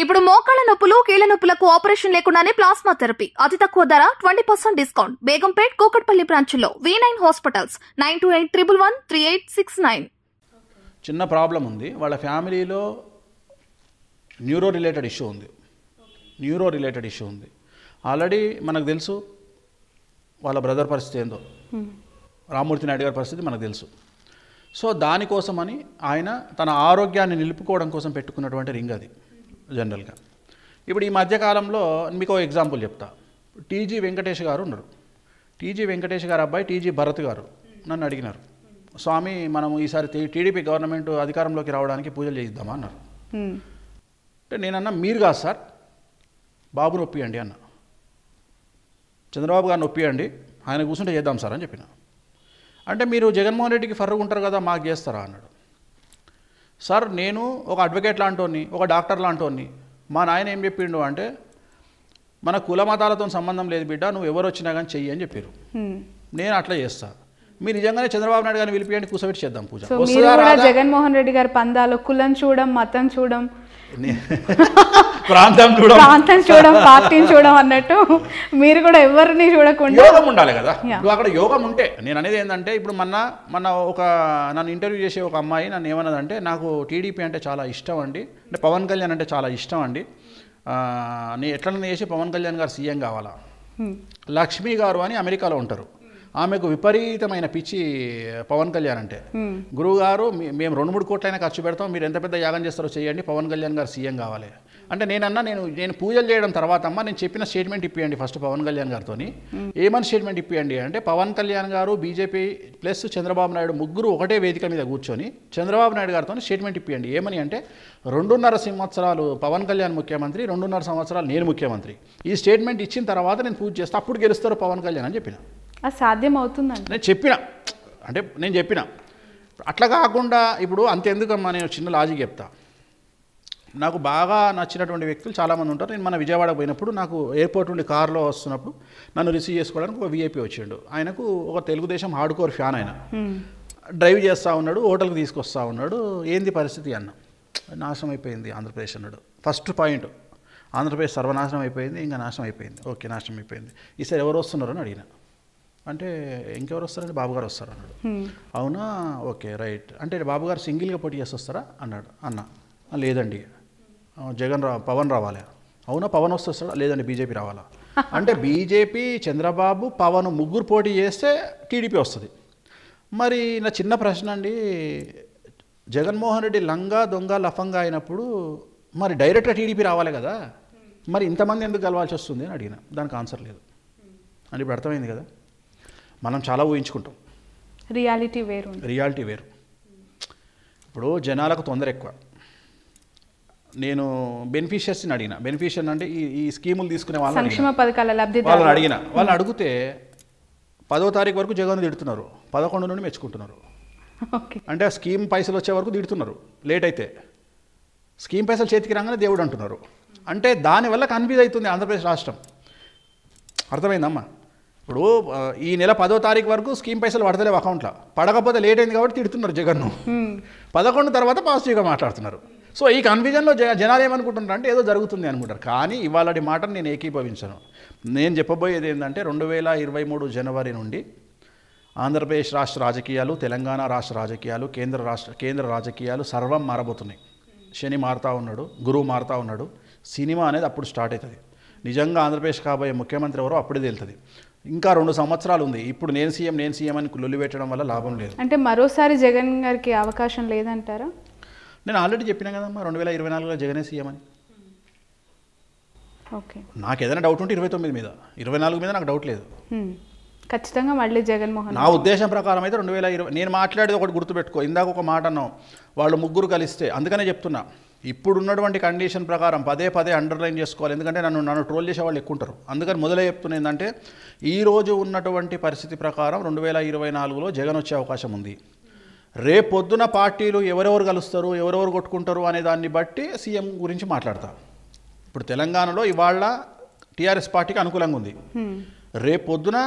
ఇప్పుడు మోకాళ్ల నొప్పులు కీళ్ళ నొప్పులకు ఆపరేషన్ లేకుండానే ప్లాస్మా థెరపీ అతి తక్కువ ధర twenty percent discount Begumpet Kukatpally బ్రాంచ్లో V nine hospitals nine two eight triple one three eight six nine చిన్న ప్రాబ్లం ఉంది వాళ్ళ ఫ్యామిలీలో న్యూరో రిలేటెడ్ ఇష్యూ ఉంది న్యూరో రిలేటెడ్ ఇష్యూ ఉంది ఆల్రెడీ మనకు తెలుసు వాళ్ళ బ్రదర్ పరిస్థితి ఏందో hmm. రామూర్తి నాయుడు గారి పరిస్థితి మనకు తెలుసు సో దానికోసమని ఆయన తన ఆరోగ్యాన్ని నిలుపుకోవడం కోసం పెట్టుకున్నటువంటి రింగ్ అది జనరల్గా ఇప్పుడు ఈ మధ్యకాలంలో మీకు ఎగ్జాంపుల్ చెప్తా టీజీ వెంకటేష్ గారు ఉన్నారు టీజీ వెంకటేష్ గారు అబ్బాయి టీజీ భరత్ గారు నన్ను అడిగినారు స్వామి మనం ఈసారి టీడీపీ గవర్నమెంట్ అధికారంలోకి రావడానికి పూజలు చేయిద్దామా అన్నారు అంటే నేనన్నా మీరు కాదు సార్ బాబు నొప్పియండి అన్న చంద్రబాబు గారు నొప్పియండి ఆయన కూర్చుంటే చేద్దాం సార్ అని చెప్పిన అంటే మీరు జగన్మోహన్ రెడ్డికి ఫర్రుగా ఉంటారు కదా మాకు చేస్తారా అన్నాడు సార్ నేను ఒక అడ్వకేట్ లాంటి ఒక డాక్టర్ లాంటి మా నాయన ఏం చెప్పిండు అంటే మన కుల మతాలతో సంబంధం లేదు బిడ్డ నువ్వు ఎవరు వచ్చినా కానీ చెయ్యి అని చెప్పారు నేను అట్లా చేస్తా మీరు నిజంగానే చంద్రబాబు నాయుడు గారిని పిలిపియండి కూర్చోబెట్టి చేద్దాం పూజ జగన్మోహన్ రెడ్డి గారి పందాలు కులం చూడం మతం చూడం ప్రాంతం చూడడం ప్రాంతం చూడడం పార్టీని చూడడం అన్నట్టు మీరు కూడా ఎవరిని చూడకుండా యోగం ఉండాలి కదా నువ్వు అక్కడ యోగం ఉంటే నేను అనేది ఏంటంటే ఇప్పుడు మొన్న మన ఒక నన్ను ఇంటర్వ్యూ చేసే ఒక అమ్మాయి నన్ను ఏమన్నదంటే నాకు టీడీపీ అంటే చాలా ఇష్టం అండి అంటే పవన్ కళ్యాణ్ అంటే చాలా ఇష్టం అండి నేను ఎట్లనే చేసి పవన్ కళ్యాణ్ గారు సీఎం కావాలా hmm. లక్ష్మి గారు అని అమెరికాలో ఉంటారు ఆమెకు విపరీతమైన పిచ్చి పవన్ కళ్యాణ్ అంటే hmm. గురువు గారు మేము రెండు మూడు కోట్లైనా ఖర్చు పెడతాం మీరు ఎంత పెద్ద యాగం చేస్తారో చేయండి పవన్ కళ్యాణ్ గారు సీఎం కావాలి అంటే నేనన్నా నేను నేను పూజలు చేయడం తర్వాత అమ్మ నేను చెప్పిన స్టేట్మెంట్ ఇప్పియండి ఫస్ట్ పవన్ కళ్యాణ్ గారితో ఏమని స్టేట్మెంట్ ఇప్పియండి అంటే పవన్ కళ్యాణ్ గారు బీజేపీ ప్లస్ చంద్రబాబు నాయుడు ముగ్గురు ఒకటే వేదిక మీద కూర్చొని చంద్రబాబు నాయుడు గారితో స్టేట్మెంట్ ఇప్పియండి ఏమని అంటే రెండున్నర సంవత్సరాలు పవన్ కళ్యాణ్ ముఖ్యమంత్రి రెండున్నర సంవత్సరాలు నేను ముఖ్యమంత్రి ఈ స్టేట్మెంట్ ఇచ్చిన తర్వాత నేను పూజ చేస్తాను అప్పుడు గెలుస్తారు పవన్ కళ్యాణ్ అని చెప్పిన సాధ్యం అవుతుందండి నేను చెప్పిన అంటే నేను చెప్పిన అట్లా కాకుండా ఇప్పుడు అంతెందుకమ్మా నేను చిన్న లాజిక్ చెప్తాను నాకు బాగా నచ్చినటువంటి వ్యక్తులు చాలామంది ఉంటారు నేను మన విజయవాడ పోయినప్పుడు నాకు ఎయిర్పోర్ట్ నుండి కార్లో వస్తున్నప్పుడు నన్ను రిసీవ్ చేసుకోవడానికి ఒక వీఐపీ వచ్చిండు ఆయనకు ఒక తెలుగుదేశం హార్డ్ కోర్ ఫ్యాన్ ఆయన డ్రైవ్ చేస్తూ ఉన్నాడు హోటల్కి తీసుకొస్తూ ఉన్నాడు ఏంది పరిస్థితి అన్న నాశనం అయిపోయింది ఆంధ్రప్రదేశ్ అన్నాడు ఫస్ట్ పాయింట్ ఆంధ్రప్రదేశ్ సర్వనాశనం అయిపోయింది ఇంకా నాశనం అయిపోయింది ఓకే నాశనం అయిపోయింది ఈసారి ఎవరు వస్తున్నారు అని అడిగిన అంటే ఇంకెవరు వస్తారంటే బాబుగారు వస్తారు అన్నాడు అవునా ఓకే రైట్ అంటే బాబుగారు సింగిల్గా పోటీ చేసి వస్తారా అన్నాడు అన్న లేదండి జగన్ రా పవన్ రావాలి అవునా పవన్ వస్తాడా లేదండి బీజేపీ రావాలా అంటే బీజేపీ చంద్రబాబు పవన్ ముగ్గురు పోటీ చేస్తే టీడీపీ వస్తుంది మరి నా చిన్న ప్రశ్న అండి జగన్మోహన్ రెడ్డి లంగా దొంగ లఫంగా అయినప్పుడు మరి డైరెక్ట్గా టీడీపీ రావాలి కదా మరి ఇంతమంది ఎందుకు కలవాల్సి వస్తుంది అని అడిగిన దానికి ఆన్సర్ లేదు అని ఇప్పుడు అర్థమైంది కదా మనం చాలా ఊహించుకుంటాం రియాలిటీ వేరు రియాలిటీ వేరు ఇప్పుడు జనాలకు తొందర ఎక్కువ నేను బెనిఫిషియర్స్ని అడిగిన బెనిఫిషియర్ అంటే ఈ ఈ స్కీములు తీసుకునే వాళ్ళని సంక్షేమ పథకాల లబ్ధి వాళ్ళని అడిగిన వాళ్ళని అడిగితే పదో తారీఖు వరకు జగన్ తిడుతున్నారు పదకొండు నుండి మెచ్చుకుంటున్నారు అంటే ఆ స్కీమ్ పైసలు వచ్చే వరకు తిడుతున్నారు లేట్ అయితే స్కీమ్ పైసలు చేతికి రాగానే దేవుడు అంటున్నారు అంటే దానివల్ల కన్ఫ్యూజ్ అవుతుంది ఆంధ్రప్రదేశ్ రాష్ట్రం అర్థమైందమ్మా ఇప్పుడు ఈ నెల పదో తారీఖు వరకు స్కీమ్ పైసలు పడతలేవు అకౌంట్లో పడకపోతే లేట్ అయింది కాబట్టి తిడుతున్నారు జగన్ను పదకొండు తర్వాత పాజిటివ్గా మాట్లాడుతున్నారు సో ఈ కన్ఫ్యూజన్లో జనాలు ఏమనుకుంటున్నారు అంటే ఏదో జరుగుతుంది అనుకుంటారు కానీ ఇవాళ మాటను నేను ఏకీభవించను నేను చెప్పబోయేది ఏంటంటే రెండు వేల ఇరవై మూడు జనవరి నుండి ఆంధ్రప్రదేశ్ రాష్ట్ర రాజకీయాలు తెలంగాణ రాష్ట్ర రాజకీయాలు కేంద్ర రాష్ట్ర కేంద్ర రాజకీయాలు సర్వం మారబోతున్నాయి శని మారుతూ ఉన్నాడు గురువు మారుతూ ఉన్నాడు సినిమా అనేది అప్పుడు స్టార్ట్ అవుతుంది నిజంగా ఆంధ్రప్రదేశ్ కాబోయే ముఖ్యమంత్రి ఎవరో అప్పుడే తేలుతుంది ఇంకా రెండు సంవత్సరాలు ఉంది ఇప్పుడు నేను సీఎం నేను సీఎం అని లొల్లి పెట్టడం వల్ల లాభం లేదు అంటే మరోసారి జగన్ గారికి అవకాశం లేదంటారా నేను ఆల్రెడీ చెప్పినా కదమ్మా రెండు వేల ఇరవై నాలుగులో జగనే సీఎం అని ఓకే నాకు ఏదైనా డౌట్ ఉంటే ఇరవై తొమ్మిది మీద ఇరవై నాలుగు మీద నాకు డౌట్ లేదు ఖచ్చితంగా మళ్ళీ జగన్మోహన్ నా ఉద్దేశం ప్రకారం అయితే రెండు వేల ఇరవై నేను మాట్లాడేది ఒకటి గుర్తుపెట్టుకో ఇందాక ఒక మాట అన్నాం వాళ్ళు ముగ్గురు కలిస్తే అందుకనే చెప్తున్నా ఇప్పుడున్నటువంటి కండిషన్ ప్రకారం పదే పదే అండర్లైన్ చేసుకోవాలి ఎందుకంటే నన్ను నన్ను ట్రోల్ చేసే వాళ్ళు ఎక్కువ ఉంటారు అందుకని మొదలై చెప్తున్నా ఏంటంటే ఈరోజు ఉన్నటువంటి పరిస్థితి ప్రకారం రెండు వేల ఇరవై నాలుగులో జగన్ వచ్చే అవకాశం ఉంది రేపొద్దున పార్టీలు ఎవరెవరు కలుస్తారు ఎవరెవరు కొట్టుకుంటారు అనే దాన్ని బట్టి సీఎం గురించి మాట్లాడతా ఇప్పుడు తెలంగాణలో ఇవాళ టీఆర్ఎస్ పార్టీకి అనుకూలంగా ఉంది రేపొద్దున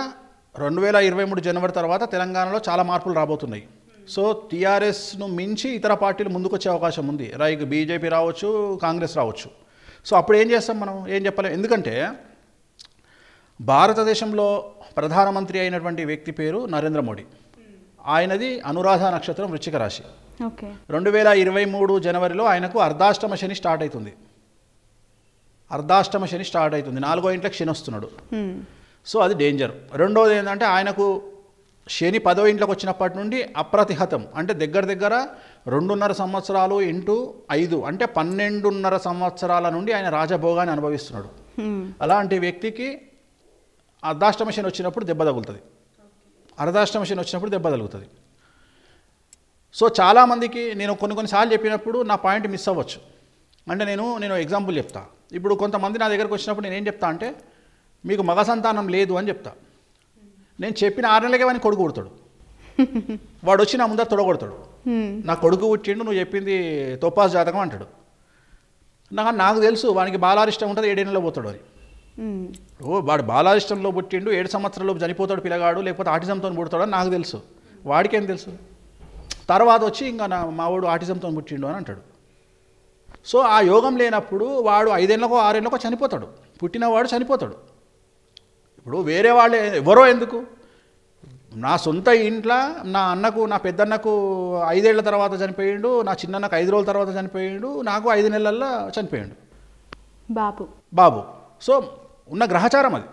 రెండు వేల ఇరవై మూడు జనవరి తర్వాత తెలంగాణలో చాలా మార్పులు రాబోతున్నాయి సో టీఆర్ఎస్ను మించి ఇతర పార్టీలు ముందుకొచ్చే అవకాశం ఉంది లైక్ బీజేపీ రావచ్చు కాంగ్రెస్ రావచ్చు సో అప్పుడు ఏం చేస్తాం మనం ఏం చెప్పలేం ఎందుకంటే భారతదేశంలో ప్రధానమంత్రి అయినటువంటి వ్యక్తి పేరు నరేంద్ర మోడీ ఆయనది అనురాధ నక్షత్రం వృచ్చిక రాశి రెండు వేల ఇరవై మూడు జనవరిలో ఆయనకు అర్ధాష్టమ శని స్టార్ట్ అవుతుంది అర్ధాష్టమ శని స్టార్ట్ అవుతుంది నాలుగో ఇంట్లో క్షణి వస్తున్నాడు సో అది డేంజర్ రెండోది ఏంటంటే ఆయనకు శని పదో ఇంట్లోకి వచ్చినప్పటి నుండి అప్రతిహతం అంటే దగ్గర దగ్గర రెండున్నర సంవత్సరాలు ఇంటూ ఐదు అంటే పన్నెండున్నర సంవత్సరాల నుండి ఆయన రాజభోగాన్ని అనుభవిస్తున్నాడు అలాంటి వ్యక్తికి అర్ధాష్టమ శని వచ్చినప్పుడు దెబ్బ తగులుతుంది అర్ధాష్టమ శని వచ్చినప్పుడు దెబ్బ తగులుతుంది సో చాలామందికి నేను కొన్ని కొన్నిసార్లు చెప్పినప్పుడు నా పాయింట్ మిస్ అవ్వచ్చు అంటే నేను నేను ఎగ్జాంపుల్ చెప్తా ఇప్పుడు కొంతమంది నా దగ్గరకు వచ్చినప్పుడు నేనేం చెప్తా అంటే మీకు మగ సంతానం లేదు అని చెప్తా నేను చెప్పిన ఆరు నెలలకే వాడిని కొడుకు కొడతాడు వాడు వచ్చి నా ముందర తొడగొడతాడు నా కొడుకు పుట్టిండు నువ్వు చెప్పింది తోపాస్ జాతకం అంటాడు నాకు నాకు తెలుసు వానికి బాలారిష్టం ఉంటుంది ఏడేళ్ళలో పోతాడు అని ఓ వాడు బాలాదిష్టంలో పుట్టిండు ఏడు సంవత్సరంలో చనిపోతాడు పిల్లగాడు లేకపోతే ఆటిజంతో పుడతాడు అని నాకు తెలుసు వాడికేం తెలుసు తర్వాత వచ్చి ఇంకా నా మావాడు ఆటిజంతో పుట్టిండు అని అంటాడు సో ఆ యోగం లేనప్పుడు వాడు ఐదేళ్ళకో ఆరేళ్ళకో చనిపోతాడు పుట్టినవాడు చనిపోతాడు ఇప్పుడు వేరే వాళ్ళు ఎవరో ఎందుకు నా సొంత ఇంట్లో నా అన్నకు నా పెద్దన్నకు ఐదేళ్ల తర్వాత చనిపోయిండు నా చిన్నన్నకు ఐదు రోజుల తర్వాత చనిపోయిండు నాకు ఐదు నెలల్లో చనిపోయిండు బాబు బాబు సో ఉన్న గ్రహచారం అది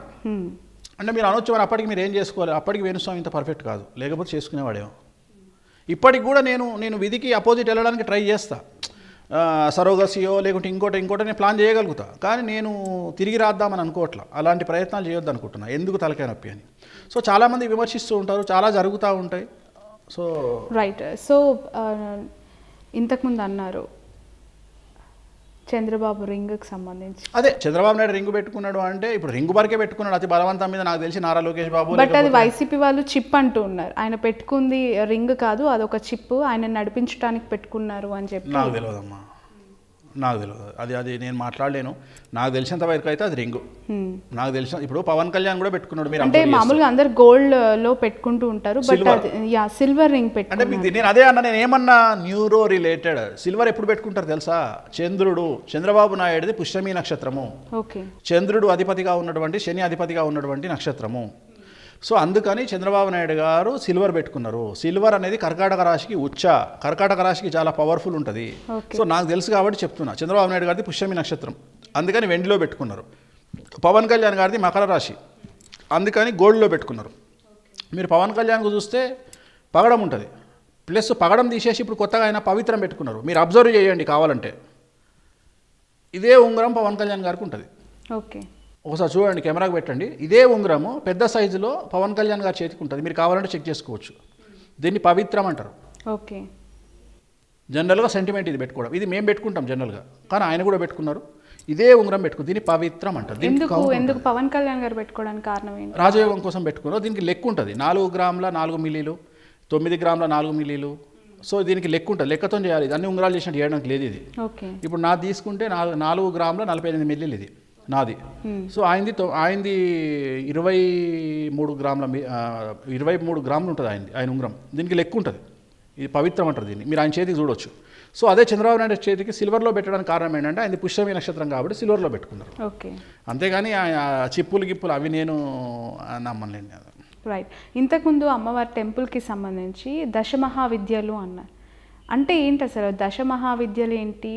అంటే మీరు అనొచ్చు మరి అప్పటికి మీరు ఏం చేసుకోవాలి అప్పటికి వేణుస్వామి ఇంత పర్ఫెక్ట్ కాదు లేకపోతే చేసుకునేవాడేమో ఇప్పటికి కూడా నేను నేను విధికి అపోజిట్ వెళ్ళడానికి ట్రై చేస్తా సరోగసియో లేకుంటే ఇంకోటి ఇంకోటి నేను ప్లాన్ చేయగలుగుతా కానీ నేను తిరిగి రాద్దామని అనుకోవట్లా అలాంటి ప్రయత్నాలు చేయొద్దు అనుకుంటున్నా ఎందుకు తలకాయ నొప్పి అని సో చాలామంది విమర్శిస్తూ ఉంటారు చాలా జరుగుతూ ఉంటాయి సో రైట్ సో ఇంతకుముందు అన్నారు చంద్రబాబు రింగ్కి సంబంధించి అదే చంద్రబాబు నాయుడు రింగు పెట్టుకున్నాడు అంటే ఇప్పుడు రింగు వరకే పెట్టుకున్నాడు అతి బలవంతం మీద నాకు తెలిసి నారా లోకేష్ బాబు బట్ అది వైసీపీ వాళ్ళు చిప్ అంటూ ఉన్నారు ఆయన పెట్టుకుంది రింగ్ కాదు అదొక చిప్ ఆయన నడిపించడానికి పెట్టుకున్నారు అని చెప్పి నాకు అమ్మా నాకు తెలియదు అది అది నేను మాట్లాడలేను నాకు తెలిసినంత వరకు అయితే అది రింగు నాకు తెలిసిన ఇప్పుడు పవన్ కళ్యాణ్ కూడా పెట్టుకున్నాడు మీరు అంటే మామూలుగా అందరు గోల్డ్ లో పెట్టుకుంటూ ఉంటారు యా సిల్వర్ రింగ్ పెట్టి అంటే నేను అదే అన్న నేను ఏమన్నా న్యూరో రిలేటెడ్ సిల్వర్ ఎప్పుడు పెట్టుకుంటారు తెలుసా చంద్రుడు చంద్రబాబు నాయుడిది పుష్యమి నక్షత్రము చంద్రుడు అధిపతిగా ఉన్నటువంటి శని అధిపతిగా ఉన్నటువంటి నక్షత్రము సో అందుకని చంద్రబాబు నాయుడు గారు సిల్వర్ పెట్టుకున్నారు సిల్వర్ అనేది కర్కాటక రాశికి ఉచ్చ కర్కాటక రాశికి చాలా పవర్ఫుల్ ఉంటుంది సో నాకు తెలుసు కాబట్టి చెప్తున్నా చంద్రబాబు నాయుడు గారిది పుష్యమి నక్షత్రం అందుకని వెండిలో పెట్టుకున్నారు పవన్ కళ్యాణ్ గారిది మకర రాశి అందుకని గోల్డ్లో పెట్టుకున్నారు మీరు పవన్ కళ్యాణ్కు చూస్తే పగడం ఉంటుంది ప్లస్ పగడం తీసేసి ఇప్పుడు కొత్తగా ఆయన పవిత్రం పెట్టుకున్నారు మీరు అబ్జర్వ్ చేయండి కావాలంటే ఇదే ఉంగరం పవన్ కళ్యాణ్ గారికి ఉంటుంది ఓకే ఒకసారి చూడండి కెమెరాకు పెట్టండి ఇదే ఉంగరము పెద్ద సైజులో పవన్ కళ్యాణ్ గారి చేతికి ఉంటుంది మీరు కావాలంటే చెక్ చేసుకోవచ్చు దీన్ని పవిత్రం అంటారు ఓకే జనరల్గా సెంటిమెంట్ ఇది పెట్టుకోవడం ఇది మేము పెట్టుకుంటాం జనరల్గా కానీ ఆయన కూడా పెట్టుకున్నారు ఇదే ఉంగరం పెట్టుకుని దీన్ని పవిత్రం అంటారు ఎందుకు ఎందుకు పవన్ కళ్యాణ్ గారు పెట్టుకోవడానికి కారణం రాజయోగం కోసం పెట్టుకున్నారు దీనికి లెక్క ఉంటుంది నాలుగు గ్రాముల నాలుగు మిల్లీలు తొమ్మిది గ్రాముల నాలుగు మిల్లీలు సో దీనికి లెక్క ఉంటుంది లెక్కతో చేయాలి ఇది అన్ని ఉంగరాలు చేసినట్టు చేయడానికి లేదు ఇది ఇప్పుడు నా తీసుకుంటే నాలుగు నాలుగు గ్రాముల నలభై ఎనిమిది మిల్లీలు ఇది నాది సో ఆయనది ఆయనది ఇరవై మూడు గ్రాముల ఇరవై మూడు గ్రాములు ఉంటుంది ఆయనది ఆయన ఉంగరం దీనికి లెక్క ఉంటుంది ఇది పవిత్రం అంటారు దీన్ని మీరు ఆయన చేతికి చూడొచ్చు సో అదే చంద్రబాబు నాయుడు చేతికి సిల్వర్లో పెట్టడానికి కారణం ఏంటంటే ఆయన పుష్పమి నక్షత్రం కాబట్టి సిల్వర్లో పెట్టుకున్నారు అంతేగాని చిప్పులు గిప్పులు అవి నేను నమ్మలేను రైట్ ఇంతకుముందు అమ్మవారి టెంపుల్కి సంబంధించి విద్యలు అన్నారు అంటే ఏంటి అసలు దశ మహావిద్యలు ఏంటి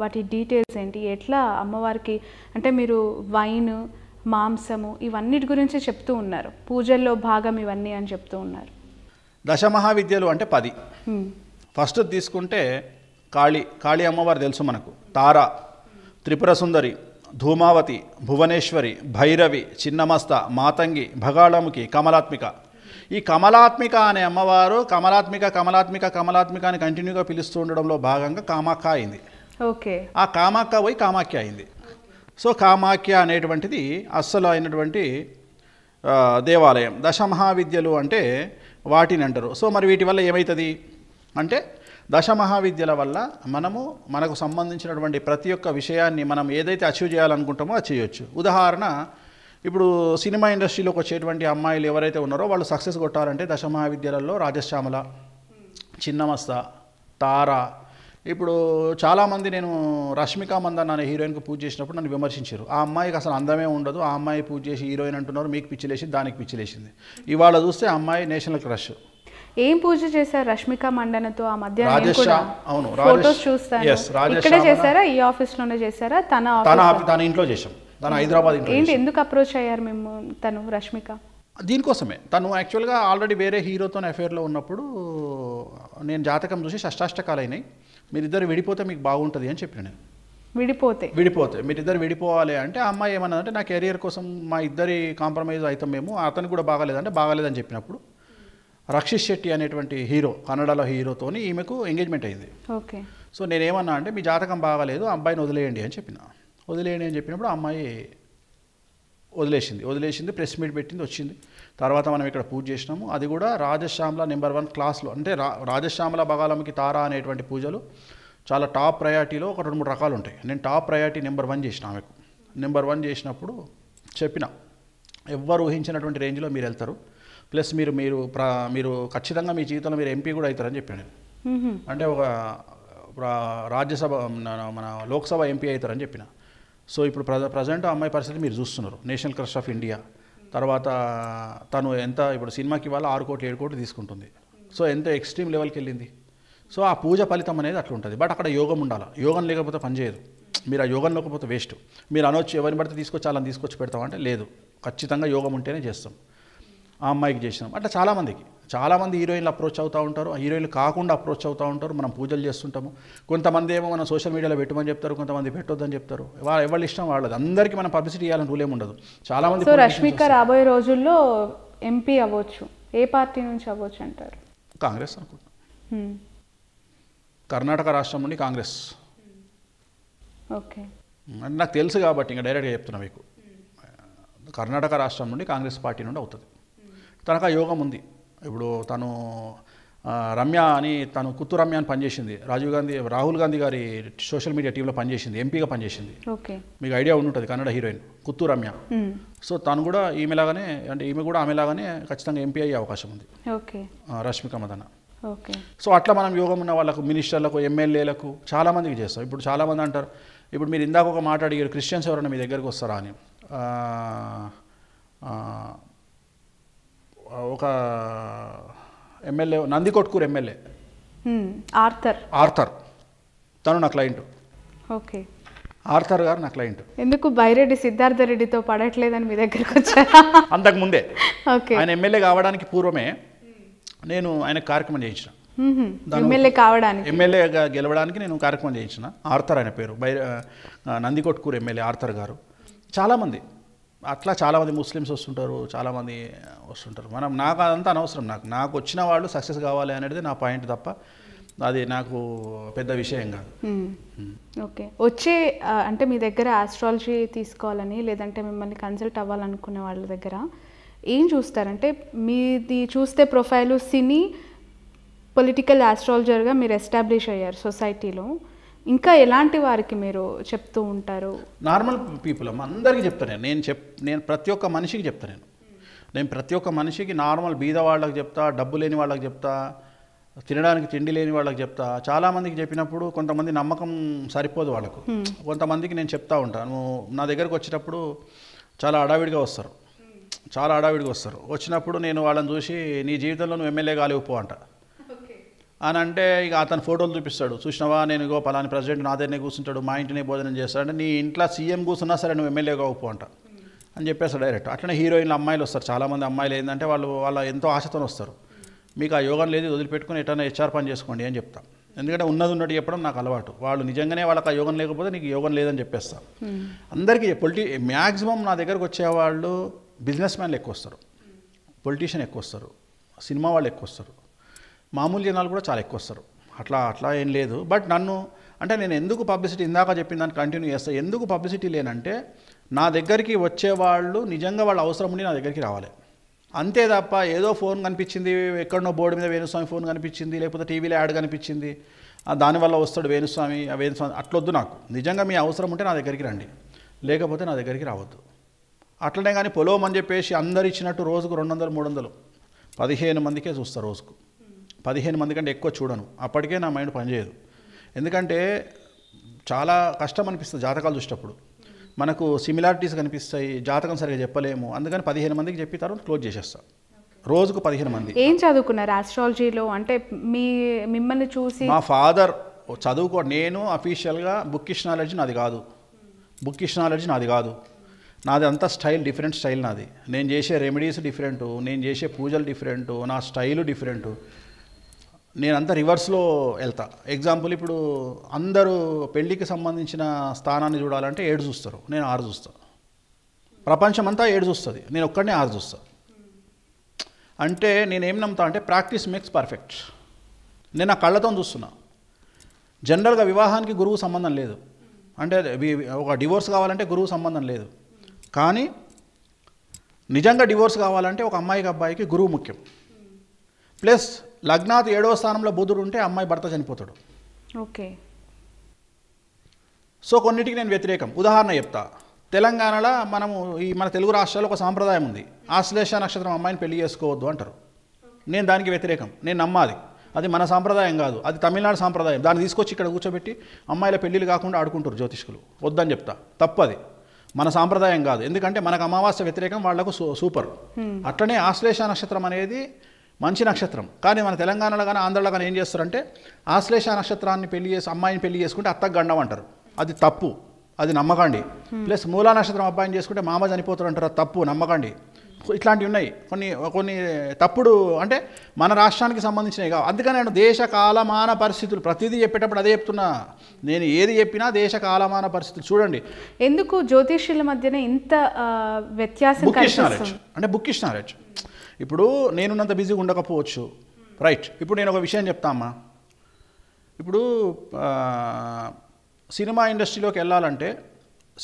వాటి డీటెయిల్స్ ఏంటి ఎట్లా అమ్మవారికి అంటే మీరు వైన్ మాంసము ఇవన్నిటి గురించి చెప్తూ ఉన్నారు పూజల్లో భాగం ఇవన్నీ అని చెప్తూ ఉన్నారు దశ మహావిద్యలు అంటే పది ఫస్ట్ తీసుకుంటే కాళీ కాళీ అమ్మవారు తెలుసు మనకు తారా త్రిపుర సుందరి ధూమావతి భువనేశ్వరి భైరవి చిన్నమస్త మాతంగి భగాళముఖి కమలాత్మిక ఈ కమలాత్మిక అనే అమ్మవారు కమలాత్మిక కమలాత్మిక కమలాత్మిక అని కంటిన్యూగా పిలుస్తూ ఉండడంలో భాగంగా కామాఖ్య అయింది ఓకే ఆ కామాఖ్య పోయి కామాఖ్య అయింది సో కామాఖ్య అనేటువంటిది అస్సలు అయినటువంటి దేవాలయం దశమహావిద్యలు అంటే వాటిని అంటారు సో మరి వీటి వల్ల ఏమవుతుంది అంటే దశమహావిద్యల వల్ల మనము మనకు సంబంధించినటువంటి ప్రతి ఒక్క విషయాన్ని మనం ఏదైతే అచీవ్ చేయాలనుకుంటామో అది చేయొచ్చు ఉదాహరణ ఇప్పుడు సినిమా ఇండస్ట్రీలోకి వచ్చేటువంటి అమ్మాయిలు ఎవరైతే ఉన్నారో వాళ్ళు సక్సెస్ కొట్టారంటే మహావిద్యాలయంలో రాజశ్యామల చిన్నమస్త తార ఇప్పుడు చాలామంది నేను రష్మిక మందన్ అనే హీరోయిన్కి పూజ చేసినప్పుడు నన్ను విమర్శించారు ఆ అమ్మాయికి అసలు అందమే ఉండదు ఆ అమ్మాయి పూజ చేసి హీరోయిన్ అంటున్నారు మీకు పిచ్చిలేసి దానికి పిచ్చిలేసింది ఇవాళ చూస్తే అమ్మాయి నేషనల్ క్రష్ ఏం పూజ చేశారు రష్మిక మండనతో ఆ మధ్య అవును ఫోటోస్ చూస్తాను చేశారా ఈ ఆఫీస్ లోనే చేశారా తన తన ఇంట్లో చేశాం తను హైదరాబాద్ ఏంటి ఎందుకు అప్రోచ్ అయ్యారు మేము తను రష్మిక దీనికోసమే తను యాక్చువల్గా ఆల్రెడీ వేరే హీరోతో అఫేర్లో ఉన్నప్పుడు నేను జాతకం చూసి షష్టాష్టకాలైనాయి మీరిద్దరు విడిపోతే మీకు బాగుంటుంది అని చెప్పిన నేను విడిపోతే విడిపోతే మీరిద్దరు విడిపోవాలి అంటే ఆ అమ్మాయి అంటే నా కెరియర్ కోసం మా ఇద్దరి కాంప్రమైజ్ అవుతాం మేము అతను కూడా బాగాలేదంటే బాగాలేదని చెప్పినప్పుడు రక్షిత్ శెట్టి అనేటువంటి హీరో కన్నడలో హీరోతోని ఈమెకు ఎంగేజ్మెంట్ అయింది ఓకే సో నేనేమన్నా అంటే మీ జాతకం బాగాలేదు అబ్బాయిని వదిలేయండి అని చెప్పిన వదిలేయండి అని చెప్పినప్పుడు ఆ అమ్మాయి వదిలేసింది వదిలేసింది ప్రెస్ మీట్ పెట్టింది వచ్చింది తర్వాత మనం ఇక్కడ పూజ చేసినాము అది కూడా రాజశ్యామల నెంబర్ వన్ క్లాస్లో అంటే రా రాజశ్యామల బగాలంకి తారా అనేటువంటి పూజలు చాలా టాప్ ప్రయారిటీలో ఒక రెండు మూడు రకాలు ఉంటాయి నేను టాప్ ప్రయారిటీ నెంబర్ వన్ చేసిన ఆమెకు నెంబర్ వన్ చేసినప్పుడు చెప్పిన ఎవ్వరు ఊహించినటువంటి రేంజ్లో మీరు వెళ్తారు ప్లస్ మీరు మీరు ప్ర మీరు ఖచ్చితంగా మీ జీవితంలో మీరు ఎంపీ కూడా అవుతారని చెప్పాను అంటే ఒక రాజ్యసభ మన లోక్సభ ఎంపీ అవుతారని చెప్పిన సో ఇప్పుడు ప్రజ ప్రజెంట్ ఆ అమ్మాయి పరిస్థితి మీరు చూస్తున్నారు నేషనల్ క్రష్ ఆఫ్ ఇండియా తర్వాత తను ఎంత ఇప్పుడు సినిమాకి ఇవాళ ఆరు కోట్లు ఏడు కోట్లు తీసుకుంటుంది సో ఎంత ఎక్స్ట్రీమ్ లెవెల్కి వెళ్ళింది సో ఆ పూజ ఫలితం అనేది అట్లా ఉంటుంది బట్ అక్కడ యోగం ఉండాలి యోగం లేకపోతే పనిచేయదు మీరు ఆ యోగం లేకపోతే వేస్ట్ మీరు అనొచ్చు ఎవరిని పడితే తీసుకొచ్చి అలా తీసుకొచ్చి పెడతామంటే లేదు ఖచ్చితంగా యోగం ఉంటేనే చేస్తాం ఆ అమ్మాయికి చేసినాం అట్లా చాలామందికి చాలామంది హీరోయిన్లు అప్రోచ్ అవుతూ ఉంటారు హీరోయిన్లు కాకుండా అప్రోచ్ అవుతూ ఉంటారు మనం పూజలు చేస్తుంటాము కొంతమంది ఏమో మనం సోషల్ మీడియాలో పెట్టమని చెప్తారు కొంతమంది పెట్టొద్దని చెప్తారు వాళ్ళు ఎవరి ఇష్టం వాళ్ళది అందరికీ మనం పబ్లిసిటీ ఇవ్వాలని రూల్ ఏమి ఉండదు చాలామంది రష్మిక రాబోయే రోజుల్లో ఎంపీ అవ్వచ్చు ఏ పార్టీ నుంచి అవ్వచ్చు అంటారు కాంగ్రెస్ అనుకుంటా hmm. కర్ణాటక రాష్ట్రం నుండి కాంగ్రెస్ ఓకే hmm. అంటే నాకు తెలుసు కాబట్టి ఇంకా డైరెక్ట్గా చెప్తున్నా మీకు కర్ణాటక రాష్ట్రం నుండి కాంగ్రెస్ పార్టీ నుండి అవుతుంది తనకు యోగం ఉంది ఇప్పుడు తను రమ్య అని తను కుత్తు రమ్య అని పనిచేసింది రాజీవ్ గాంధీ రాహుల్ గాంధీ గారి సోషల్ మీడియా టీంలో పనిచేసింది ఎంపీగా పనిచేసింది మీకు ఐడియా ఉంటుంది కన్నడ హీరోయిన్ కుత్తు రమ్య సో తను కూడా ఈమెలాగానే అంటే ఈమె కూడా ఆమెలాగానే ఖచ్చితంగా ఎంపీ అయ్యే అవకాశం ఉంది రష్మిక మదన సో అట్లా మనం యోగం ఉన్న వాళ్ళకు మినిస్టర్లకు ఎమ్మెల్యేలకు మందికి చేస్తాం ఇప్పుడు చాలామంది అంటారు ఇప్పుడు మీరు ఇందాక ఒక మాట అడిగారు క్రిస్టియన్స్ ఎవరైనా మీ దగ్గరికి వస్తారా అని ఒక ఎమ్మెల్యే నందికొట్కూరు ఎమ్మెల్యే ఆర్థర్ ఆర్థర్ తను నా క్లయింట్ ఓకే ఆర్థర్ గారు నా క్లయింట్ ఎందుకు బైరెడ్డి సిద్ధార్థ రెడ్డితో పడట్లేదని మీ దగ్గరికి వచ్చారా అంతకు ముందే ఓకే ఆయన ఎమ్మెల్యే కావడానికి పూర్వమే నేను ఆయన కార్యక్రమం చేయించిన ఎమ్మెల్యే కావడానికి ఎమ్మెల్యేగా గెలవడానికి నేను కార్యక్రమం చేయించిన ఆర్థర్ ఆయన పేరు బై నందికొట్కూరు ఎమ్మెల్యే ఆర్థర్ గారు చాలామంది అట్లా చాలామంది ముస్లిమ్స్ వస్తుంటారు చాలామంది వస్తుంటారు మనం నాకు అదంతా అనవసరం నాకు నాకు వచ్చిన వాళ్ళు సక్సెస్ కావాలి అనేది నా పాయింట్ తప్ప అది నాకు పెద్ద విషయం కాదు ఓకే వచ్చే అంటే మీ దగ్గర ఆస్ట్రాలజీ తీసుకోవాలని లేదంటే మిమ్మల్ని కన్సల్ట్ అవ్వాలనుకునే వాళ్ళ దగ్గర ఏం చూస్తారంటే మీది చూస్తే ప్రొఫైలు సినీ పొలిటికల్ ఆస్ట్రాలజర్గా మీరు ఎస్టాబ్లిష్ అయ్యారు సొసైటీలో ఇంకా ఎలాంటి వారికి మీరు చెప్తూ ఉంటారు నార్మల్ పీపుల్ అందరికీ చెప్తాను నేను చెప్ నేను ప్రతి ఒక్క మనిషికి చెప్తాను నేను నేను ప్రతి ఒక్క మనిషికి నార్మల్ బీద వాళ్ళకి చెప్తా డబ్బు లేని వాళ్ళకి చెప్తా తినడానికి తిండి లేని వాళ్ళకి చెప్తా చాలామందికి చెప్పినప్పుడు కొంతమంది నమ్మకం సరిపోదు వాళ్ళకు కొంతమందికి నేను చెప్తా ఉంటాను నా దగ్గరకు వచ్చేటప్పుడు చాలా అడావిడిగా వస్తారు చాలా అడావిడిగా వస్తారు వచ్చినప్పుడు నేను వాళ్ళని చూసి నీ జీవితంలో నువ్వు ఎమ్మెల్యే కాలిపో అంటా అంట అని అంటే ఇక అతను ఫోటోలు చూపిస్తాడు చూసినవా నేను ఇగో పలాని ప్రెసిడెంట్ నా దగ్గరనే కూర్చుంటాడు మా ఇంటినే భోజనం చేస్తాడు అంటే నీ ఇంట్లో సీఎం కూర్చున్నా సరే నువ్వు ఎమ్మెల్యే కావు అంట అని చెప్పేసి డైరెక్ట్ అట్లనే హీరోయిన్లు అమ్మాయిలు వస్తారు చాలామంది అమ్మాయిలు ఏంటంటే వాళ్ళు వాళ్ళ ఎంతో ఆశతో వస్తారు మీకు ఆ యోగం లేదు వదిలిపెట్టుకుని ఎటైనా హెచ్ఆర్ పని చేసుకోండి అని చెప్తాను ఎందుకంటే ఉన్నది ఉన్నట్టు చెప్పడం నాకు అలవాటు వాళ్ళు నిజంగానే వాళ్ళకి ఆ యోగం లేకపోతే నీకు యోగం లేదని చెప్పేస్తా hmm. అందరికీ పొలిటి మ్యాక్సిమం నా దగ్గరకు వచ్చేవాళ్ళు బిజినెస్ మ్యాన్లు ఎక్కువ వస్తారు పొలిటీషియన్ ఎక్కువ వస్తారు సినిమా వాళ్ళు ఎక్కువ వస్తారు మామూలు జనాలు కూడా చాలా ఎక్కువ వస్తారు అట్లా అట్లా ఏం లేదు బట్ నన్ను అంటే నేను ఎందుకు పబ్లిసిటీ ఇందాక చెప్పిన దాన్ని కంటిన్యూ చేస్తాను ఎందుకు పబ్లిసిటీ లేనంటే నా దగ్గరికి వచ్చేవాళ్ళు నిజంగా వాళ్ళ అవసరం ఉండి నా దగ్గరికి రావాలి అంతే తప్ప ఏదో ఫోన్ కనిపించింది ఎక్కడనో బోర్డు మీద వేణుస్వామి ఫోన్ కనిపించింది లేకపోతే టీవీలో యాడ్ కనిపించింది దానివల్ల వస్తాడు వేణుస్వామి వేణుస్వామి అట్లొద్దు నాకు నిజంగా మీ అవసరం ఉంటే నా దగ్గరికి రండి లేకపోతే నా దగ్గరికి రావద్దు అట్లనే కానీ పొలవమని అని చెప్పేసి అందరు ఇచ్చినట్టు రోజుకు రెండు వందలు మూడు వందలు పదిహేను మందికే చూస్తారు రోజుకు పదిహేను మంది కంటే ఎక్కువ చూడను అప్పటికే నా మైండ్ పనిచేయదు ఎందుకంటే చాలా కష్టం అనిపిస్తుంది జాతకాలు చూసేటప్పుడు మనకు సిమిలారిటీస్ కనిపిస్తాయి జాతకం సరిగా చెప్పలేము అందుకని పదిహేను మందికి చెప్పి తర్వాత క్లోజ్ చేసేస్తాం రోజుకు పదిహేను మంది ఏం చదువుకున్నారు ఆస్ట్రాలజీలో అంటే మీ మిమ్మల్ని చూసి మా ఫాదర్ చదువుకో నేను అఫీషియల్గా బుక్ నాలెడ్జ్ నాది కాదు బుక్ నాలెడ్జ్ నాది కాదు నాది అంతా స్టైల్ డిఫరెంట్ స్టైల్ నాది నేను చేసే రెమెడీస్ డిఫరెంట్ నేను చేసే పూజలు డిఫరెంట్ నా స్టైలు డిఫరెంట్ నేనంతా రివర్స్లో వెళ్తా ఎగ్జాంపుల్ ఇప్పుడు అందరూ పెళ్ళికి సంబంధించిన స్థానాన్ని చూడాలంటే ఏడు చూస్తారు నేను ఆరు చూస్తా ప్రపంచం అంతా ఏడు చూస్తుంది నేను ఒక్కడనే ఆరు చూస్తా అంటే నేనేం నమ్ముతా అంటే ప్రాక్టీస్ మేక్స్ పర్ఫెక్ట్ నేను నా కళ్ళతో చూస్తున్నా జనరల్గా వివాహానికి గురువు సంబంధం లేదు అంటే ఒక డివోర్స్ కావాలంటే గురువు సంబంధం లేదు కానీ నిజంగా డివోర్స్ కావాలంటే ఒక అమ్మాయికి అబ్బాయికి గురువు ముఖ్యం ప్లస్ లగ్నాథ్ ఏడవ స్థానంలో బుధుడు ఉంటే అమ్మాయి భర్త చనిపోతాడు ఓకే సో కొన్నిటికి నేను వ్యతిరేకం ఉదాహరణ చెప్తా తెలంగాణలో మనము ఈ మన తెలుగు రాష్ట్రాల్లో ఒక సాంప్రదాయం ఉంది ఆశ్లేష నక్షత్రం అమ్మాయిని పెళ్లి చేసుకోవద్దు అంటారు నేను దానికి వ్యతిరేకం నేను నమ్మాది అది మన సాంప్రదాయం కాదు అది తమిళనాడు సాంప్రదాయం దాన్ని తీసుకొచ్చి ఇక్కడ కూర్చోబెట్టి అమ్మాయిల పెళ్ళిళ్ళు కాకుండా ఆడుకుంటారు జ్యోతిష్కులు వద్దని చెప్తా తప్పది మన సాంప్రదాయం కాదు ఎందుకంటే మనకు అమావాస్య వ్యతిరేకం వాళ్లకు సూపర్ అట్లనే ఆశ్లేష నక్షత్రం అనేది మంచి నక్షత్రం కానీ మన తెలంగాణలో కానీ ఆంధ్రలో కానీ ఏం చేస్తారంటే ఆశ్లేష నక్షత్రాన్ని పెళ్లి చేసి అమ్మాయిని పెళ్లి చేసుకుంటే అత్తకు గండం అంటారు అది తప్పు అది నమ్మకండి ప్లస్ మూలా నక్షత్రం అబ్బాయిని చేసుకుంటే మామ చనిపోతారు అంటారు తప్పు నమ్మకండి ఇట్లాంటివి ఉన్నాయి కొన్ని కొన్ని తప్పుడు అంటే మన రాష్ట్రానికి సంబంధించినవి కావు అందుకని నేను దేశ కాలమాన పరిస్థితులు ప్రతిదీ చెప్పేటప్పుడు అదే చెప్తున్నా నేను ఏది చెప్పినా దేశ కాలమాన పరిస్థితులు చూడండి ఎందుకు జ్యోతిష్యుల మధ్యనే ఇంత వ్యత్యాసం అంటే బుక్ నాలెడ్జ్ ఇప్పుడు నేనున్నంత బిజీగా ఉండకపోవచ్చు రైట్ ఇప్పుడు నేను ఒక విషయం చెప్తామా ఇప్పుడు సినిమా ఇండస్ట్రీలోకి వెళ్ళాలంటే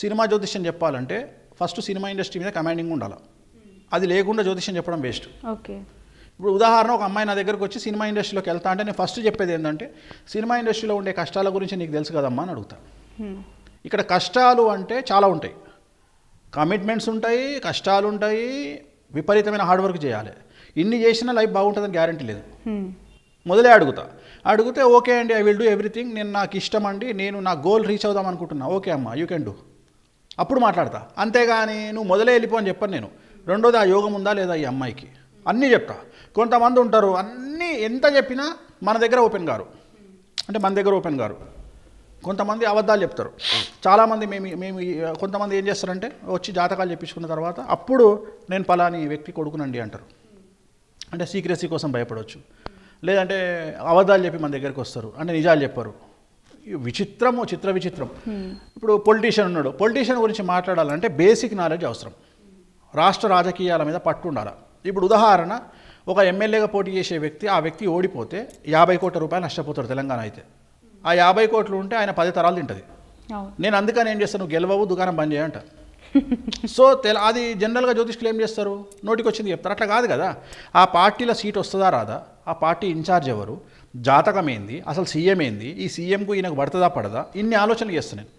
సినిమా జ్యోతిష్యం చెప్పాలంటే ఫస్ట్ సినిమా ఇండస్ట్రీ మీద కమాండింగ్ ఉండాలి అది లేకుండా జ్యోతిష్యం చెప్పడం వేస్ట్ ఓకే ఇప్పుడు ఉదాహరణ ఒక అమ్మాయి నా దగ్గరకు వచ్చి సినిమా ఇండస్ట్రీలోకి వెళ్తా అంటే నేను ఫస్ట్ చెప్పేది ఏంటంటే సినిమా ఇండస్ట్రీలో ఉండే కష్టాల గురించి నీకు తెలుసు కదమ్మా అని అడుగుతా ఇక్కడ కష్టాలు అంటే చాలా ఉంటాయి కమిట్మెంట్స్ ఉంటాయి కష్టాలు ఉంటాయి విపరీతమైన హార్డ్ వర్క్ చేయాలి ఇన్ని చేసినా లైఫ్ బాగుంటుందని గ్యారంటీ లేదు hmm. మొదలే అడుగుతా అడిగితే ఓకే అండి ఐ విల్ డూ ఎవ్రీథింగ్ నేను నాకు ఇష్టం అండి నేను నా గోల్ రీచ్ అవుదాం అనుకుంటున్నా ఓకే అమ్మా యూ కెన్ డూ అప్పుడు మాట్లాడతా అంతేగాని నువ్వు మొదలే వెళ్ళిపో అని చెప్పాను నేను రెండోది ఆ యోగం ఉందా లేదా ఈ అమ్మాయికి అన్నీ చెప్తా కొంతమంది ఉంటారు అన్నీ ఎంత చెప్పినా మన దగ్గర ఓపెన్ గారు అంటే మన దగ్గర ఓపెన్ గారు కొంతమంది అబద్ధాలు చెప్తారు చాలామంది మేము మేము కొంతమంది ఏం చేస్తారంటే వచ్చి జాతకాలు చెప్పించుకున్న తర్వాత అప్పుడు నేను పలాని వ్యక్తి కొడుకునండి అంటారు అంటే సీక్రెసీ కోసం భయపడవచ్చు లేదంటే అబద్ధాలు చెప్పి మన దగ్గరికి వస్తారు అంటే నిజాలు చెప్పారు విచిత్రము చిత్ర విచిత్రం hmm. ఇప్పుడు పొలిటీషియన్ ఉన్నాడు పొలిటీషియన్ గురించి మాట్లాడాలంటే బేసిక్ నాలెడ్జ్ అవసరం రాష్ట్ర రాజకీయాల మీద పట్టు ఉండాలి ఇప్పుడు ఉదాహరణ ఒక ఎమ్మెల్యేగా పోటీ చేసే వ్యక్తి ఆ వ్యక్తి ఓడిపోతే యాభై కోట్ల రూపాయలు నష్టపోతారు తెలంగాణ అయితే ఆ యాభై కోట్లు ఉంటే ఆయన పది తరాలు తింటుంది నేను అందుకని ఏం చేస్తాను గెలవవు దుకాణం బంద్ చేయంట సో తెల అది జనరల్గా జ్యోతిష్కులు ఏం చేస్తారు నోటికి వచ్చింది చెప్తారు అట్లా కాదు కదా ఆ పార్టీల సీట్ వస్తుందా రాదా ఆ పార్టీ ఇన్ఛార్జ్ ఎవరు జాతకం ఏంది అసలు సీఎం ఏంది ఈ సీఎంకు ఈయనకు పడుతుందా పడదా ఇన్ని ఆలోచనలు చేస్తున్నాను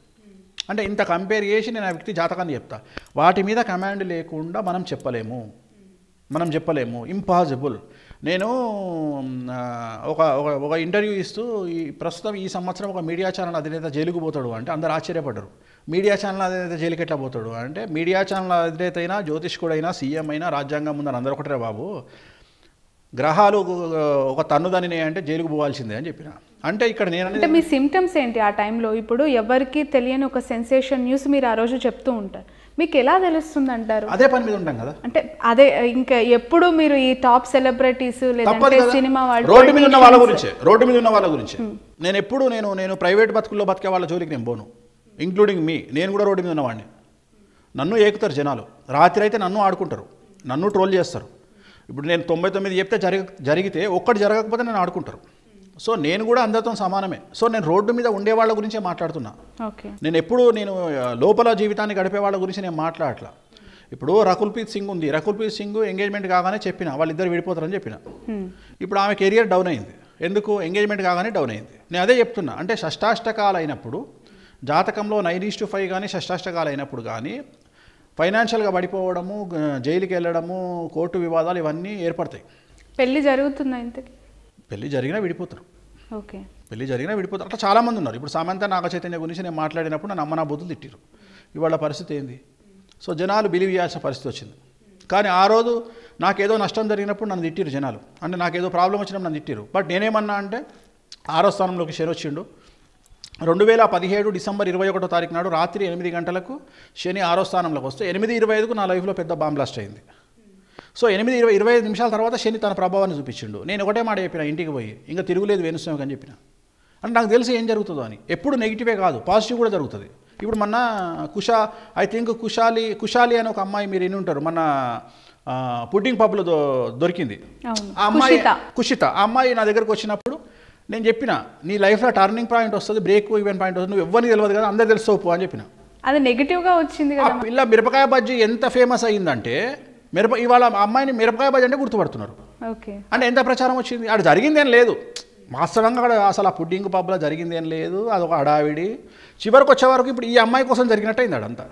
అంటే ఇంత కంపేర్ చేసి నేను ఆ వ్యక్తి జాతకాన్ని చెప్తా వాటి మీద కమాండ్ లేకుండా మనం చెప్పలేము మనం చెప్పలేము ఇంపాసిబుల్ నేను ఒక ఒక ఇంటర్వ్యూ ఇస్తూ ఈ ప్రస్తుతం ఈ సంవత్సరం ఒక మీడియా ఛానల్ అధినేత జైలుకు పోతాడు అంటే అందరు ఆశ్చర్యపడ్డారు మీడియా ఛానల్ అధినేత జైలుకి ఎట్లా పోతాడు అంటే మీడియా ఛానల్ అధినేత అయినా జ్యోతిష్కుడైనా సీఎం అయినా రాజ్యాంగం ముందని అందరూ ఒకటే బాబు గ్రహాలు ఒక తన్నుదని అంటే జైలుకు పోవాల్సిందే అని చెప్పిన అంటే ఇక్కడ నేను అంటే మీ సిమ్టమ్స్ ఏంటి ఆ టైంలో ఇప్పుడు ఎవరికి తెలియని ఒక సెన్సేషన్ న్యూస్ మీరు ఆ రోజు చెప్తూ ఉంటారు మీకు ఎలా తెలుస్తుంది అంటారు అదే పని మీద ఉంటాం కదా అంటే అదే ఇంకా ఎప్పుడు మీరు ఈ టాప్ సెలబ్రిటీస్ లేదంటే సినిమా వాళ్ళు రోడ్డు మీద ఉన్న వాళ్ళ గురించి రోడ్డు మీద ఉన్న వాళ్ళ గురించి నేను ఎప్పుడు నేను నేను ప్రైవేట్ బతుకుల్లో బతికే వాళ్ళ జోలికి నేను పోను ఇంక్లూడింగ్ మీ నేను కూడా రోడ్డు మీద ఉన్నవాడిని నన్ను ఏకుతారు జనాలు రాత్రి అయితే నన్ను ఆడుకుంటారు నన్ను ట్రోల్ చేస్తారు ఇప్పుడు నేను తొంభై తొమ్మిది చెప్తే జరిగి జరిగితే ఒక్కటి జరగకపోతే నేను ఆడుకుంటారు సో నేను కూడా అందరితో సమానమే సో నేను రోడ్డు మీద ఉండే వాళ్ళ గురించే మాట్లాడుతున్నా నేను ఎప్పుడు నేను లోపల జీవితాన్ని గడిపే వాళ్ళ గురించి నేను మాట్లాడట్లా ఇప్పుడు రకుల్ప్రీత్ సింగ్ ఉంది రకుల్ప్రీత్ సింగ్ ఎంగేజ్మెంట్ కాగానే చెప్పిన వాళ్ళిద్దరు విడిపోతారని చెప్పిన ఇప్పుడు ఆమె కెరియర్ డౌన్ అయింది ఎందుకు ఎంగేజ్మెంట్ కాగానే డౌన్ అయింది నేను అదే చెప్తున్నా అంటే షష్టాష్టకాలు అయినప్పుడు జాతకంలో నైన్ ఈస్ టు ఫైవ్ కానీ షష్టాష్టకాలు అయినప్పుడు కానీ ఫైనాన్షియల్గా పడిపోవడము జైలుకి వెళ్ళడము కోర్టు వివాదాలు ఇవన్నీ ఏర్పడతాయి పెళ్ళి జరుగుతుందా ఇంతకి పెళ్ళి జరిగినా విడిపోతారు ఓకే పెళ్ళి జరిగినా విడిపోతారు అట్లా చాలామంది ఉన్నారు ఇప్పుడు సామంత నాగ చైతన్య గురించి నేను మాట్లాడినప్పుడు నన్ను నా బుద్ధులు తిట్టారు ఇవాళ పరిస్థితి ఏంది సో జనాలు బిలీవ్ చేయాల్సిన పరిస్థితి వచ్చింది కానీ ఆ రోజు నాకేదో నష్టం జరిగినప్పుడు నన్ను తిట్టిరు జనాలు అంటే నాకేదో ప్రాబ్లం వచ్చినప్పుడు నన్ను తిట్టిరు బట్ నేనేమన్నా అంటే ఆరో స్థానంలోకి షేర్ వచ్చిండు రెండు వేల పదిహేడు డిసెంబర్ ఇరవై ఒకటో తారీఖు నాడు రాత్రి ఎనిమిది గంటలకు శని ఆరో స్థానంలోకి వస్తే ఎనిమిది ఇరవై ఐదుకు నా లైఫ్లో పెద్ద బాంబ్లాస్ట్ అయింది సో ఎనిమిది ఇరవై ఇరవై ఐదు నిమిషాల తర్వాత శని తన ప్రభావాన్ని చూపించిండు నేను ఒకటే మాట చెప్పిన ఇంటికి పోయి ఇంకా తిరుగులేదు వేణుస్వామికి అని చెప్పిన అంటే నాకు తెలిసి ఏం జరుగుతుందో అని ఎప్పుడు నెగిటివే కాదు పాజిటివ్ కూడా జరుగుతుంది ఇప్పుడు మన కుషా ఐ థింక్ కుషాలి కుషాలి అని ఒక అమ్మాయి మీరు ఎన్ని ఉంటారు మన పుడ్డింగ్ పబ్లో దొరికింది ఆ అమ్మాయి కుషిత ఆ అమ్మాయి నా దగ్గరకు వచ్చినప్పుడు నేను చెప్పిన నీ లైఫ్లో టర్నింగ్ పాయింట్ వస్తుంది బ్రేక్ ఈవెన్ పాయింట్ వస్తుంది నువ్వు ఎవరిని తెలియదు కదా అందరు తెలుసుకోపు అని చెప్పిన అది నెగిటివ్గా వచ్చింది పిల్ల మిరపకాయ బజ్జీ ఎంత ఫేమస్ అయ్యిందంటే మిరప ఇవాళ మా అమ్మాయిని మిరపకాయ బజ్జీ అంటే గుర్తుపడుతున్నారు ఓకే అంటే ఎంత ప్రచారం వచ్చింది అక్కడ ఏం లేదు వాస్తవంగా అక్కడ అసలు ఆ పుడ్డింగ్ పబ్లో జరిగిందేం లేదు అదొక అడావిడి చివరికి వచ్చే వరకు ఇప్పుడు ఈ అమ్మాయి కోసం జరిగినట్టు అయింది అడంతా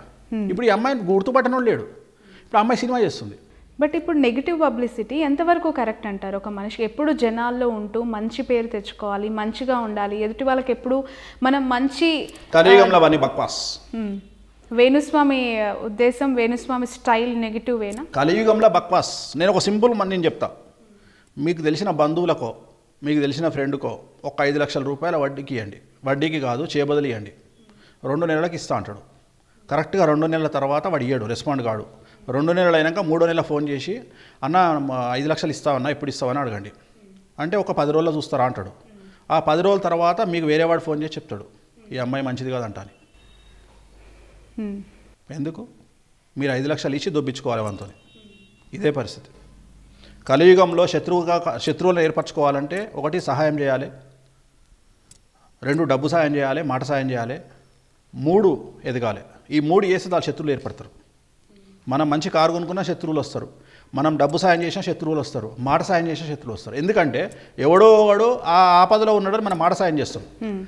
ఇప్పుడు ఈ అమ్మాయిని గుర్తుపట్టడం లేడు ఇప్పుడు అమ్మాయి సినిమా చేస్తుంది బట్ ఇప్పుడు నెగిటివ్ పబ్లిసిటీ ఎంతవరకు కరెక్ట్ అంటారు ఒక మనిషికి ఎప్పుడు జనాల్లో ఉంటూ మంచి పేరు తెచ్చుకోవాలి మంచిగా ఉండాలి ఎదుటి వాళ్ళకి ఎప్పుడు మనం మంచి వేణుస్వామి ఉద్దేశం వేణుస్వామి స్టైల్ నెగిటివ్ వేనా కలియుగంలో బక్వాస్ నేను ఒక సింపుల్ నేను చెప్తా మీకు తెలిసిన బంధువులకో మీకు తెలిసిన ఫ్రెండ్కో ఒక ఐదు లక్షల రూపాయల వడ్డీకి ఇవ్వండి వడ్డీకి కాదు చేయబదులు ఇవ్వండి రెండు నెలలకు ఇస్తా అంటాడు కరెక్ట్గా రెండు నెలల తర్వాత వాడు ఇయ్యాడు రెస్పాండ్ కాడు రెండు నెలలు అయినాక మూడో నెల ఫోన్ చేసి అన్న ఐదు లక్షలు ఇస్తావన్నా ఇప్పుడు ఇస్తావని అడగండి అంటే ఒక పది రోజుల్లో చూస్తారా అంటాడు ఆ పది రోజుల తర్వాత మీకు వేరేవాడు ఫోన్ చేసి చెప్తాడు ఈ అమ్మాయి మంచిది కాదంట అని Hmm. ఎందుకు మీరు ఐదు లక్షలు ఇచ్చి దొబ్బించుకోవాలి మనతో ఇదే పరిస్థితి కలియుగంలో శత్రువుగా శత్రువులను ఏర్పరచుకోవాలంటే ఒకటి సహాయం చేయాలి రెండు డబ్బు సాయం చేయాలి మాట సాయం చేయాలి మూడు ఎదగాలి ఈ మూడు చేస్తే దాని శత్రువులు ఏర్పడతారు మనం మంచి కారు కొనుక్కున్న శత్రువులు వస్తారు మనం డబ్బు సాయం చేసిన శత్రువులు వస్తారు మాట సాయం చేసిన శత్రువులు వస్తారు ఎందుకంటే ఎవడో ఒకడు ఆ ఆపదలో ఉన్నాడని మనం మాట సాయం చేస్తాం hmm.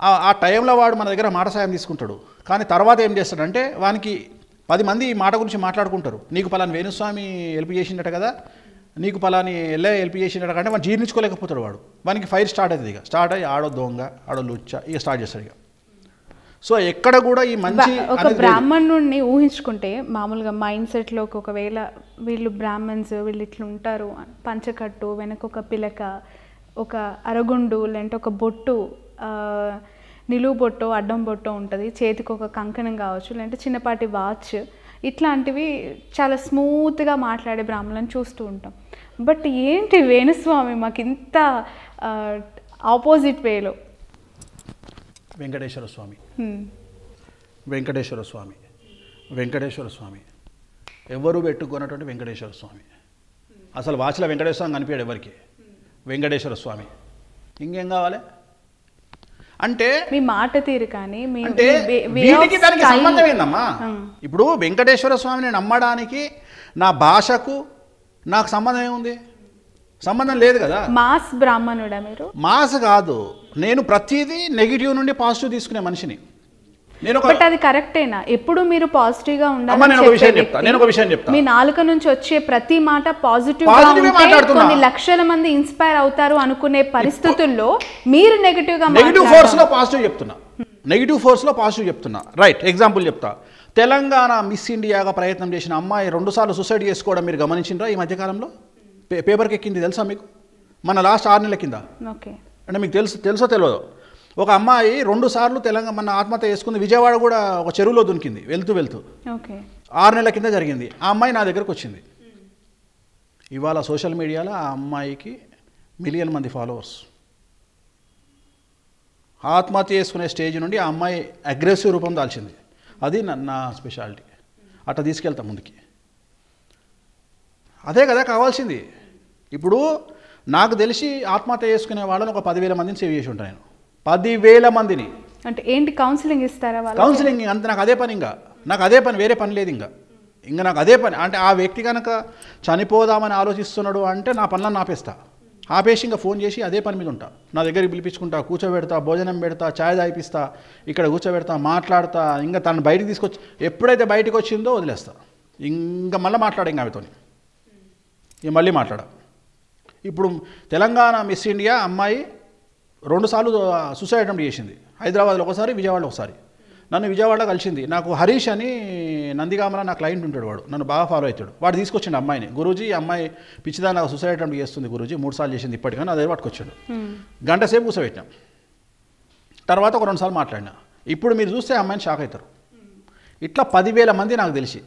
ఆ టైంలో వాడు మన దగ్గర మాట సాయం తీసుకుంటాడు కానీ తర్వాత ఏం చేస్తాడంటే వానికి పది మంది ఈ మాట గురించి మాట్లాడుకుంటారు నీకు పలాని వేణుస్వామి హెల్ప్ చేసిండట కదా నీకు పలాని ఎల్లే హెల్ప్ చేసిండట కంటే వాడు జీర్ణించుకోలేకపోతాడు వాడు వానికి ఫైర్ స్టార్ట్ అవుతుంది ఇక స్టార్ట్ అయ్యి ఆడో దొంగ ఆడో లుచ్చ ఇక స్టార్ట్ చేస్తాడు ఇక సో ఎక్కడ కూడా ఈ మంచి ఒక బ్రాహ్మణుడిని ఊహించుకుంటే మామూలుగా మైండ్ సెట్లో ఒకవేళ వీళ్ళు బ్రాహ్మణ్స్ వీళ్ళు ఇట్లు ఉంటారు పంచకట్టు వెనక ఒక పిలక ఒక అరగుండు లేదంటే ఒక బొట్టు నిలువు బొట్టో అడ్డం బొట్టో ఉంటుంది చేతికి ఒక కంకణం కావచ్చు లేదంటే చిన్నపాటి వాచ్ ఇట్లాంటివి చాలా స్మూత్గా మాట్లాడే బ్రాహ్మణులను చూస్తూ ఉంటాం బట్ ఏంటి వేణుస్వామి మాకు ఇంత ఆపోజిట్ వేలో వెంకటేశ్వర స్వామి వెంకటేశ్వర స్వామి వెంకటేశ్వర స్వామి ఎవరు పెట్టుకున్నటువంటి వెంకటేశ్వర స్వామి అసలు వాచిలో వెంకటేశ్వర స్వామి కనిపించాడు ఎవరికి వెంకటేశ్వర స్వామి ఇంకేం కావాలి అంటే మీ మాట తీరు కానీ అంటే వీటికి దానికి సంబంధం ఏందమ్మా ఇప్పుడు వెంకటేశ్వర స్వామిని నమ్మడానికి నా భాషకు నాకు సంబంధం ఏముంది సంబంధం లేదు కదా మాస్ బ్రాహ్మణుడా మీరు మాస్ కాదు నేను ప్రతిదీ నెగిటివ్ నుండి పాజిటివ్ తీసుకునే మనిషిని నేను బట్ అది కరెక్టేనా ఎప్పుడు మీరు పాజిటివ్ గా ఉండాలి విషయం చెప్తా నేను ఒక మీ నాలుక నుంచి వచ్చే ప్రతి మాట పాజిటివ్ గా కొన్ని లక్షల మంది ఇన్స్పైర్ అవుతారు అనుకునే పరిస్థితుల్లో మీరు నెగటివ్ గా నెగిటివ్ ఫోర్స్ లో పాజిటివ్ చెప్తున్నా నెగిటివ్ ఫోర్స్ లో పాజిటివ్ చెప్తున్నా రైట్ ఎగ్జాంపుల్ చెప్తా తెలంగాణ మిస్ ఇండియాగా ప్రయత్నం చేసిన అమ్మాయి రెండు సార్లు సూసైడ్ చేసుకోవడం మీరు గమనించినరా ఈ మధ్యకాలంలో పేపర్కి ఎక్కింది తెలుసా మీకు మన లాస్ట్ ఆరు నెలల కింద అంటే మీకు తెలుసు తెలుసో తెలియదు ఒక అమ్మాయి రెండు సార్లు తెలంగాణ మన ఆత్మహత్య చేసుకుంది విజయవాడ కూడా ఒక చెరువులో దునికింది వెళ్తూ వెళ్తూ ఆరు నెలల కింద జరిగింది ఆ అమ్మాయి నా దగ్గరకు వచ్చింది ఇవాళ సోషల్ మీడియాలో ఆ అమ్మాయికి మిలియన్ మంది ఫాలోవర్స్ ఆత్మహత్య చేసుకునే స్టేజ్ నుండి ఆ అమ్మాయి అగ్రెసివ్ రూపం దాల్చింది అది నా స్పెషాలిటీ అట్లా తీసుకెళ్తాం ముందుకి అదే కదా కావాల్సింది ఇప్పుడు నాకు తెలిసి ఆత్మహత్య చేసుకునే వాళ్ళని ఒక పదివేల మందిని సేవ్ చేసి ఉంటాను నేను పదివేల మందిని అంటే ఏంటి కౌన్సిలింగ్ ఇస్తారా కౌన్సిలింగ్ అంత నాకు అదే పని ఇంకా నాకు అదే పని వేరే పని లేదు ఇంకా ఇంకా నాకు అదే పని అంటే ఆ వ్యక్తి కనుక చనిపోదామని ఆలోచిస్తున్నాడు అంటే నా పనులను ఆపేస్తా ఆపేసి ఇంకా ఫోన్ చేసి అదే పని మీద ఉంటా నా దగ్గరికి పిలిపించుకుంటా కూర్చోబెడతా భోజనం పెడతా ఛాయ్ తాగిపిస్తా ఇక్కడ కూర్చోబెడతా మాట్లాడతా ఇంకా తను బయటకు తీసుకొచ్చి ఎప్పుడైతే బయటకు వచ్చిందో వదిలేస్తా ఇంకా మళ్ళీ మాట్లాడే ఇంకా ఆమెతో ఇక మళ్ళీ మాట్లాడ ఇప్పుడు తెలంగాణ మిస్ ఇండియా అమ్మాయి రెండుసార్లు సూసైడ్ అటెంప్ట్ చేసింది హైదరాబాద్లో ఒకసారి విజయవాడలో ఒకసారి నన్ను విజయవాడలో కలిసింది నాకు హరీష్ అని నందిగామన నా క్లయింట్ ఉంటాడు వాడు నన్ను బాగా ఫాలో అవుతాడు వాడు తీసుకొచ్చిండు అమ్మాయిని గురూజీ అమ్మాయి పిచ్చిదా నాకు సూసైడ్ అటెంప్ట్ చేస్తుంది గురూజీ మూడు సార్లు చేసింది ఇప్పటికైనా అదే దగ్గర పట్టుకొచ్చాడు hmm. గంట సేపు కూర్చోబెట్టాం తర్వాత ఒక రెండు సార్లు మాట్లాడినా ఇప్పుడు మీరు చూస్తే అమ్మాయిని షాక్ అవుతారు hmm. ఇట్లా పదివేల మంది నాకు తెలిసి